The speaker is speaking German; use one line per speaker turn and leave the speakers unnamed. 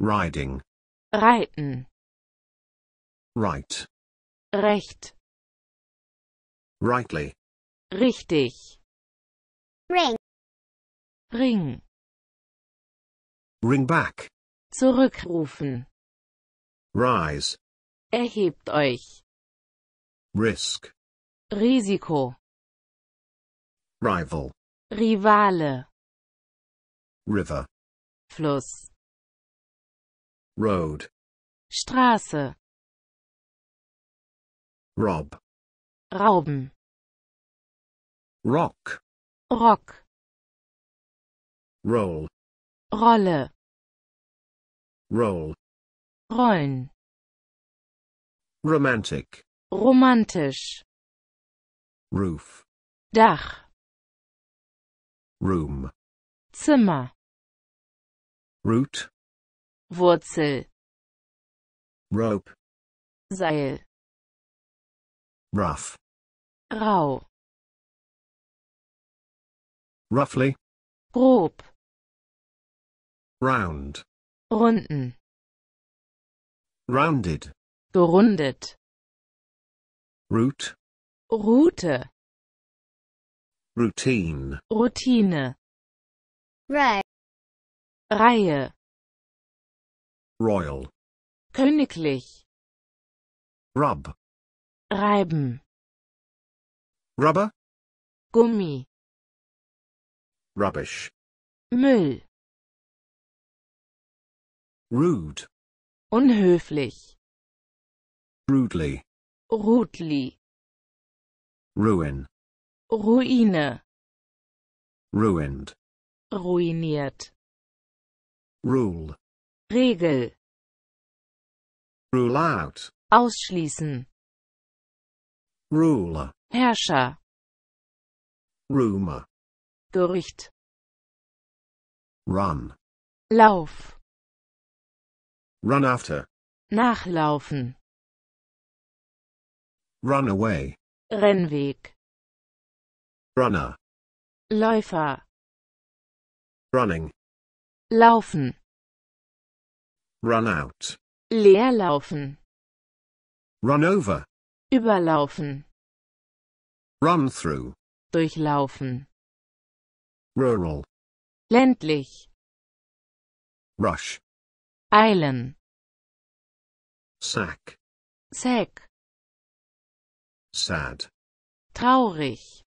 Riding. Reiten. Right. Recht. Rightly. Richtig. Ring. Ring. Ring back. Zurückrufen. Rise. Erhebt euch. Risk. Risiko. Rival. Rivale. River. Fluss. Road. Straße. Rob. Rauben. Rock. Rock. Roll. Rolle. Roll. Rollen. Romantic. Romantisch. Roof. Dach. Room. Zimmer. Root. Wurzel rope Seil rough rau roughly grob round runden rounded gerundet root Route routine Routine Re Reihe Royal. Königlich. Rub. Reiben. Rubber. Gummi. Rubbish. Müll. Rude. Unhöflich. Rudely. Rudely. Ruin. Ruine. Ruined. Ruiniert. Rule. Regel. Rule out. Ausschließen. Ruler. Herrscher. Rumor. Gerücht. Run. Lauf. Run after. Nachlaufen. Run away. Rennweg. Runner. Läufer. Running. Laufen. Run out. Leerlaufen. Run over. Überlaufen. Run through. Durchlaufen. Rural. Ländlich. Rush. Eilen. Sack. Sack. Sad. Traurig.